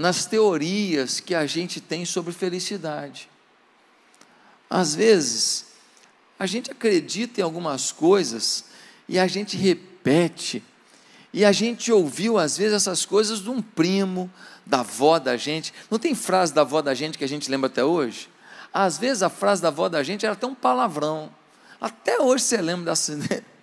nas teorias que a gente tem sobre felicidade. Às vezes, a gente acredita em algumas coisas e a gente repete. E a gente ouviu, às vezes, essas coisas de um primo, da avó da gente. Não tem frase da avó da gente que a gente lembra até hoje? Às vezes a frase da avó da gente era até um palavrão. Até hoje você lembra desse,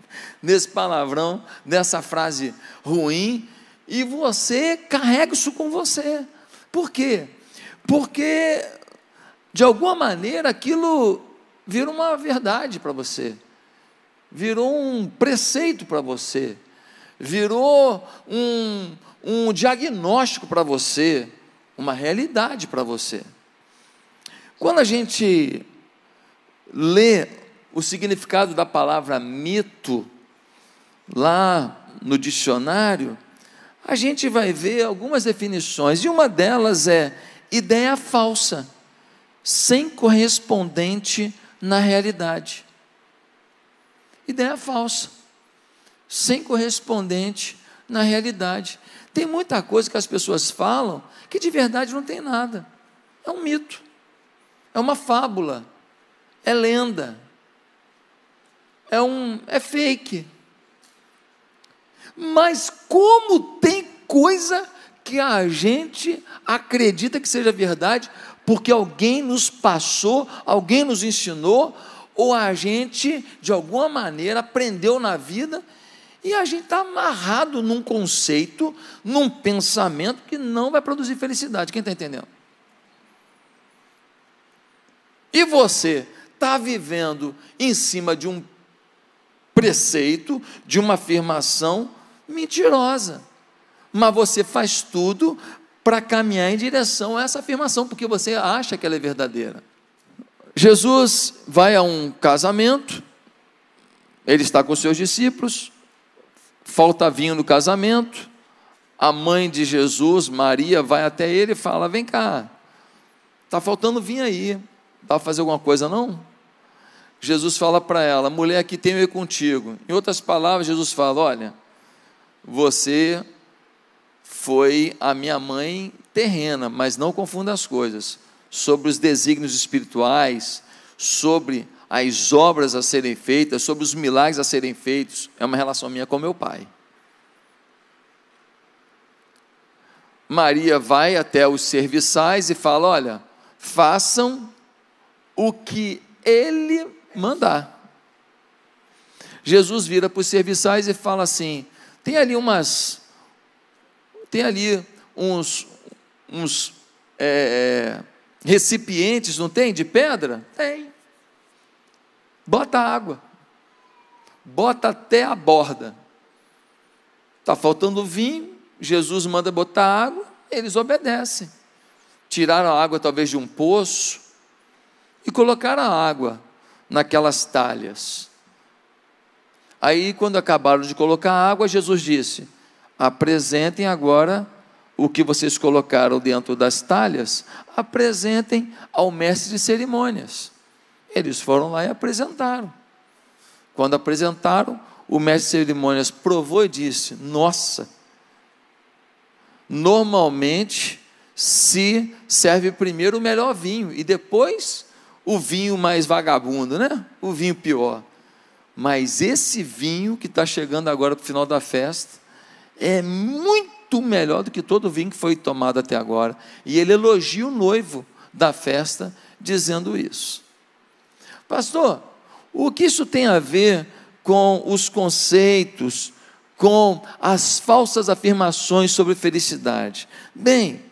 desse palavrão, dessa frase ruim, e você carrega isso com você. Por quê? Porque, de alguma maneira, aquilo virou uma verdade para você, virou um preceito para você, virou um, um diagnóstico para você, uma realidade para você. Quando a gente lê o significado da palavra mito lá no dicionário, a gente vai ver algumas definições, e uma delas é ideia falsa, sem correspondente na realidade. Ideia falsa, sem correspondente na realidade. Tem muita coisa que as pessoas falam que de verdade não tem nada. É um mito, é uma fábula, é lenda, é um é fake. Mas como tem coisa que a gente acredita que seja verdade, porque alguém nos passou, alguém nos ensinou, ou a gente, de alguma maneira, aprendeu na vida e a gente está amarrado num conceito, num pensamento que não vai produzir felicidade. Quem está entendendo? E você está vivendo em cima de um preceito, de uma afirmação mentirosa. Mas você faz tudo para caminhar em direção a essa afirmação, porque você acha que ela é verdadeira. Jesus vai a um casamento, ele está com seus discípulos, falta vinho no casamento, a mãe de Jesus, Maria, vai até ele e fala: Vem cá, está faltando vinho aí, dá para fazer alguma coisa não? Jesus fala para ela: Mulher, aqui tenho eu contigo. Em outras palavras, Jesus fala: Olha, você foi a minha mãe terrena, mas não confunda as coisas. Sobre os desígnios espirituais, sobre as obras a serem feitas, sobre os milagres a serem feitos, é uma relação minha com meu pai. Maria vai até os serviçais e fala: Olha, façam o que ele mandar. Jesus vira para os serviçais e fala assim: tem ali umas. Tem ali uns. uns é, é, recipientes, não tem? De pedra? Tem. Bota água. Bota até a borda. Está faltando vinho, Jesus manda botar água, eles obedecem. Tiraram a água talvez de um poço e colocaram a água naquelas talhas. Aí, quando acabaram de colocar a água, Jesus disse: apresentem agora o que vocês colocaram dentro das talhas, apresentem ao mestre de cerimônias. Eles foram lá e apresentaram. Quando apresentaram, o mestre de cerimônias provou e disse: Nossa, normalmente se serve primeiro o melhor vinho e depois o vinho mais vagabundo, né? O vinho pior. Mas esse vinho que está chegando agora para o final da festa é muito melhor do que todo vinho que foi tomado até agora. E ele elogia o noivo da festa dizendo isso. Pastor, o que isso tem a ver com os conceitos, com as falsas afirmações sobre felicidade? Bem,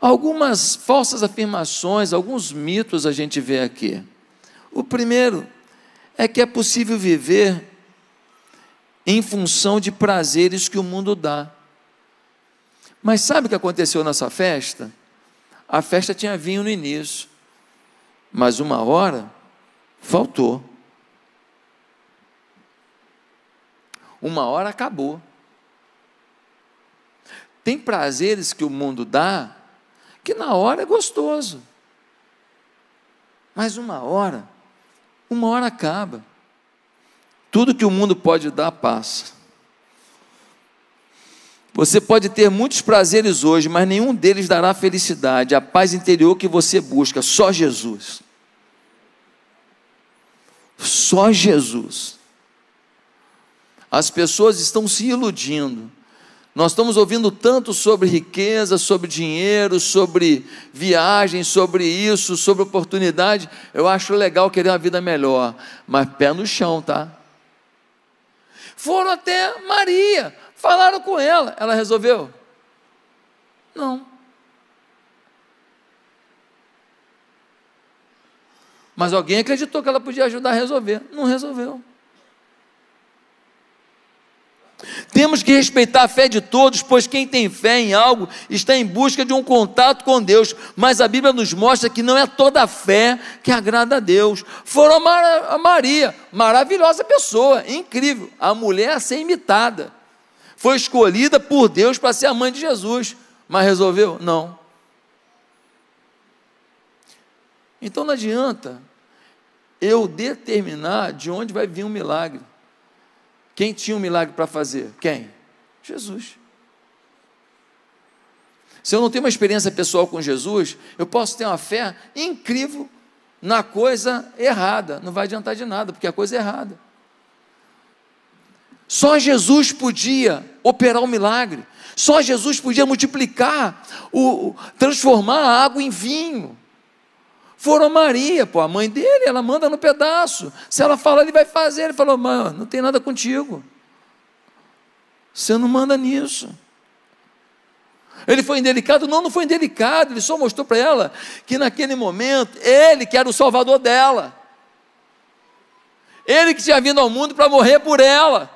algumas falsas afirmações, alguns mitos a gente vê aqui. O primeiro é que é possível viver em função de prazeres que o mundo dá. Mas sabe o que aconteceu nessa festa? A festa tinha vinho no início, mas uma hora faltou. Uma hora acabou. Tem prazeres que o mundo dá que na hora é gostoso, mas uma hora uma hora acaba. Tudo que o mundo pode dar passa. Você pode ter muitos prazeres hoje, mas nenhum deles dará a felicidade, a paz interior que você busca, só Jesus. Só Jesus. As pessoas estão se iludindo nós estamos ouvindo tanto sobre riqueza, sobre dinheiro, sobre viagem, sobre isso, sobre oportunidade. Eu acho legal querer uma vida melhor, mas pé no chão, tá? Foram até Maria, falaram com ela. Ela resolveu? Não. Mas alguém acreditou que ela podia ajudar a resolver. Não resolveu. Temos que respeitar a fé de todos, pois quem tem fé em algo está em busca de um contato com Deus. Mas a Bíblia nos mostra que não é toda a fé que agrada a Deus. Foram a Maria, maravilhosa pessoa, incrível, a mulher a ser imitada. Foi escolhida por Deus para ser a mãe de Jesus, mas resolveu? Não. Então não adianta eu determinar de onde vai vir um milagre. Quem tinha um milagre para fazer? Quem? Jesus. Se eu não tenho uma experiência pessoal com Jesus, eu posso ter uma fé incrível na coisa errada. Não vai adiantar de nada, porque a coisa é errada. Só Jesus podia operar o um milagre. Só Jesus podia multiplicar, o, transformar a água em vinho. Foram Maria, pô, a mãe dele, ela manda no pedaço. Se ela fala, ele vai fazer. Ele falou, mano, não tem nada contigo. Você não manda nisso. Ele foi indelicado? Não, não foi indelicado. Ele só mostrou para ela que naquele momento ele que era o salvador dela. Ele que tinha vindo ao mundo para morrer por ela.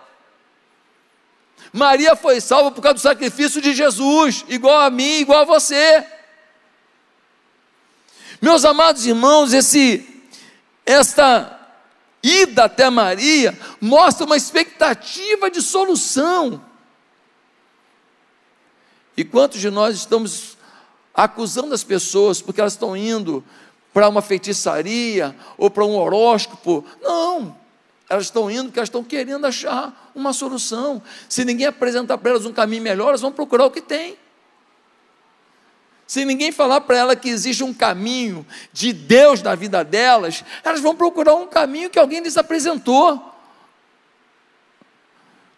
Maria foi salva por causa do sacrifício de Jesus, igual a mim, igual a você. Meus amados irmãos, esse esta ida até Maria mostra uma expectativa de solução. E quantos de nós estamos acusando as pessoas porque elas estão indo para uma feitiçaria ou para um horóscopo? Não. Elas estão indo porque elas estão querendo achar uma solução. Se ninguém apresentar para elas um caminho melhor, elas vão procurar o que tem. Se ninguém falar para ela que existe um caminho de Deus na vida delas, elas vão procurar um caminho que alguém lhes apresentou.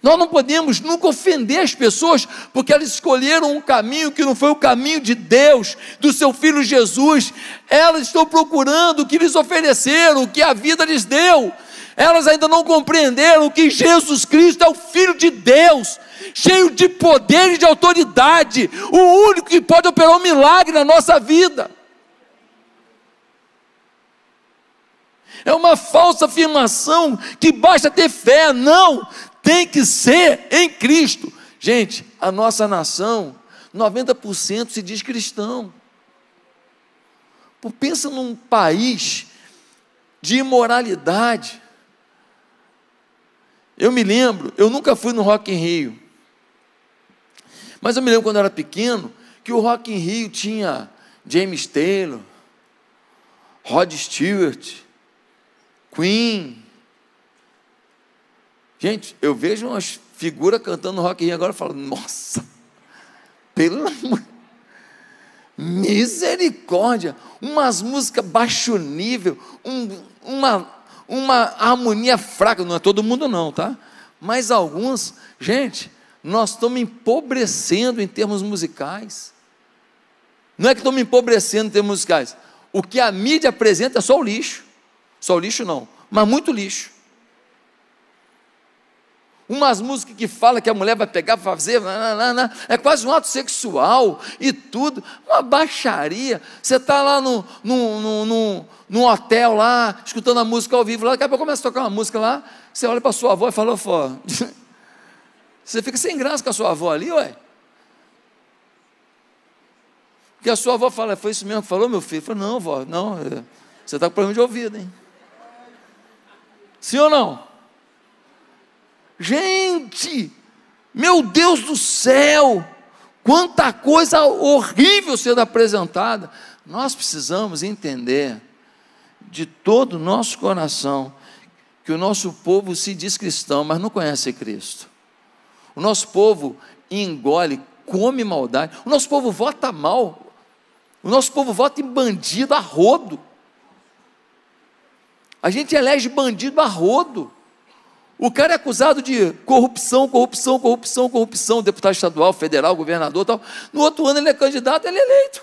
Nós não podemos nunca ofender as pessoas porque elas escolheram um caminho que não foi o caminho de Deus, do seu filho Jesus. Elas estão procurando o que lhes ofereceram, o que a vida lhes deu. Elas ainda não compreenderam que Jesus Cristo é o filho de Deus cheio de poder e de autoridade, o único que pode operar um milagre na nossa vida. É uma falsa afirmação que basta ter fé, não, tem que ser em Cristo. Gente, a nossa nação, 90% se diz cristão. pensa num país de imoralidade. Eu me lembro, eu nunca fui no Rock in Rio. Mas eu me lembro quando eu era pequeno que o Rock in Rio tinha James Taylor, Rod Stewart, Queen. Gente, eu vejo umas figuras cantando Rock in Rio agora e falo, nossa, pelo amor Misericórdia, umas músicas baixo nível, um, uma, uma harmonia fraca, não é todo mundo não, tá? Mas alguns, gente, nós estamos empobrecendo em termos musicais. Não é que estamos empobrecendo em termos musicais. O que a mídia apresenta é só o lixo. Só o lixo não, mas muito lixo. Umas músicas que fala que a mulher vai pegar para fazer, nananana, é quase um ato sexual e tudo, uma baixaria. Você está lá no, no, no, no, no hotel lá, escutando a música ao vivo, lá, daqui a pouco começa a tocar uma música lá, você olha para sua avó e fala, Você fica sem graça com a sua avó ali, ué. Porque a sua avó fala, foi isso mesmo que falou, meu filho? Eu falo, não, avó, não, é, você está com problema de ouvido, hein? Sim ou não? Gente, meu Deus do céu, quanta coisa horrível sendo apresentada. Nós precisamos entender de todo o nosso coração que o nosso povo se diz cristão, mas não conhece Cristo. O nosso povo engole, come maldade. O nosso povo vota mal. O nosso povo vota em bandido a rodo. A gente elege bandido a rodo. O cara é acusado de corrupção, corrupção, corrupção, corrupção, deputado estadual, federal, governador tal. No outro ano ele é candidato, ele é eleito.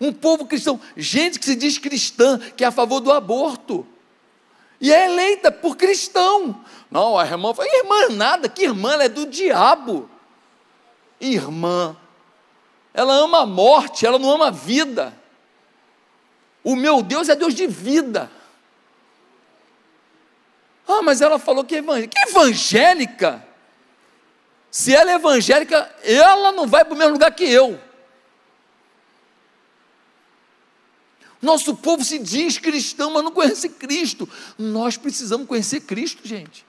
Um povo cristão, gente que se diz cristã, que é a favor do aborto. E é eleita por cristão. Não, a irmã fala, irmã nada, que irmã, ela é do diabo. Irmã, ela ama a morte, ela não ama a vida. O meu Deus é Deus de vida. Ah, mas ela falou que é evangélica. Que evangélica? Se ela é evangélica, ela não vai para o mesmo lugar que eu. Nosso povo se diz cristão, mas não conhece Cristo. Nós precisamos conhecer Cristo, gente.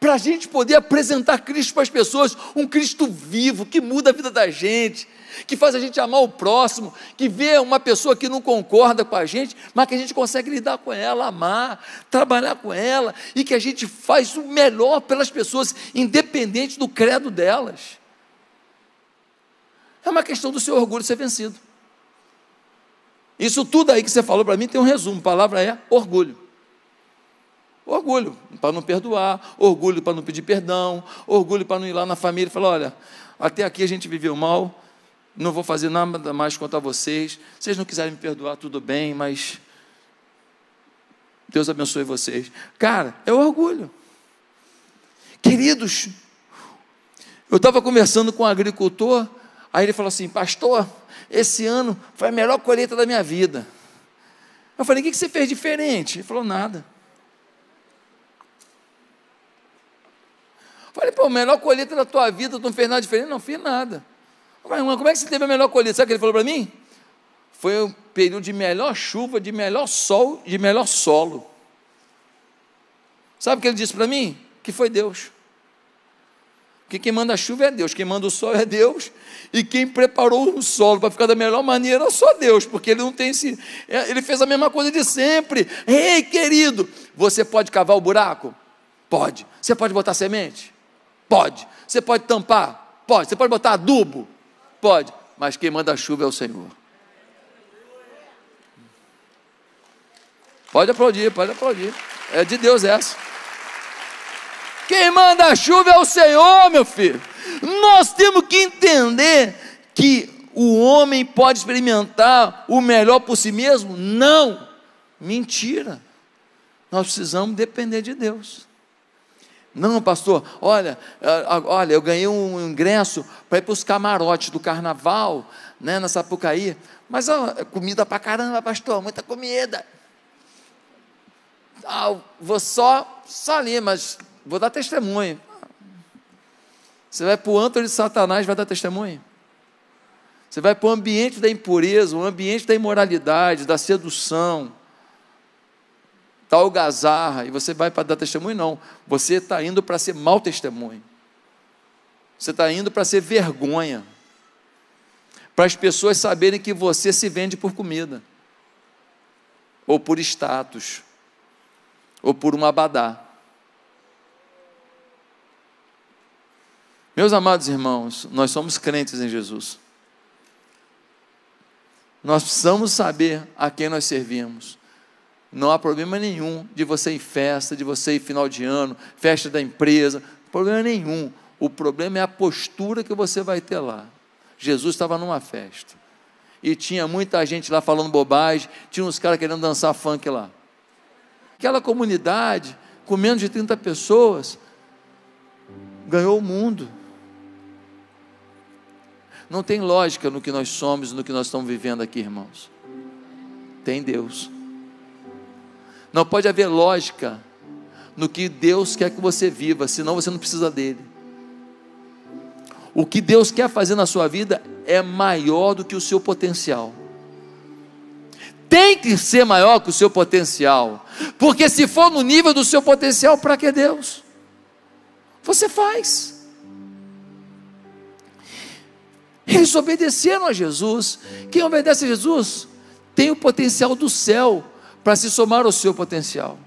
Para a gente poder apresentar Cristo para as pessoas, um Cristo vivo, que muda a vida da gente, que faz a gente amar o próximo, que vê uma pessoa que não concorda com a gente, mas que a gente consegue lidar com ela, amar, trabalhar com ela, e que a gente faz o melhor pelas pessoas, independente do credo delas. É uma questão do seu orgulho ser vencido. Isso tudo aí que você falou para mim tem um resumo. A palavra é orgulho. Orgulho para não perdoar, orgulho para não pedir perdão, orgulho para não ir lá na família e falar: olha, até aqui a gente viveu mal, não vou fazer nada mais contra vocês. Se Vocês não quiserem me perdoar, tudo bem, mas Deus abençoe vocês. Cara, é orgulho. Queridos, eu estava conversando com um agricultor Aí ele falou assim: Pastor, esse ano foi a melhor colheita da minha vida. Eu falei: O que você fez diferente? Ele falou: Nada. Eu falei: Pô, melhor colheita da tua vida, tu não fez nada diferente? Não, fiz nada. Mas, como é que você teve a melhor colheita? Sabe o que ele falou para mim? Foi o período de melhor chuva, de melhor sol, de melhor solo. Sabe o que ele disse para mim? Que foi Deus. Porque quem manda a chuva é Deus, quem manda o sol é Deus, e quem preparou o solo para ficar da melhor maneira é só Deus, porque ele não tem esse. É, ele fez a mesma coisa de sempre. Ei, querido, você pode cavar o buraco? Pode. Você pode botar semente? Pode. Você pode tampar? Pode. Você pode botar adubo? Pode. Mas quem manda a chuva é o Senhor. Pode aplaudir, pode aplaudir. É de Deus essa manda chuva é o Senhor, meu filho. Nós temos que entender que o homem pode experimentar o melhor por si mesmo? Não. Mentira. Nós precisamos depender de Deus. Não, pastor, olha, olha, eu ganhei um ingresso para ir para os camarotes do carnaval, né, na Sapucaí, mas ó, é comida para caramba, pastor, muita comida. Ah, vou só, só ali, mas Vou dar testemunho. Você vai para o antro de Satanás vai dar testemunho? Você vai para o ambiente da impureza, o ambiente da imoralidade, da sedução, da algazarra, e você vai para dar testemunho? Não. Você está indo para ser mau testemunho. Você está indo para ser vergonha. Para as pessoas saberem que você se vende por comida, ou por status, ou por um abadá. Meus amados irmãos, nós somos crentes em Jesus. Nós precisamos saber a quem nós servimos. Não há problema nenhum de você ir festa, de você ir final de ano, festa da empresa, problema nenhum. O problema é a postura que você vai ter lá. Jesus estava numa festa e tinha muita gente lá falando bobagem, tinha uns caras querendo dançar funk lá. Aquela comunidade, com menos de 30 pessoas, ganhou o mundo. Não tem lógica no que nós somos, no que nós estamos vivendo aqui, irmãos. Tem Deus. Não pode haver lógica no que Deus quer que você viva, senão você não precisa dele. O que Deus quer fazer na sua vida é maior do que o seu potencial. Tem que ser maior que o seu potencial. Porque se for no nível do seu potencial, para que Deus? Você faz. Eles obedeceram a Jesus. Quem obedece a Jesus tem o potencial do céu para se somar ao seu potencial.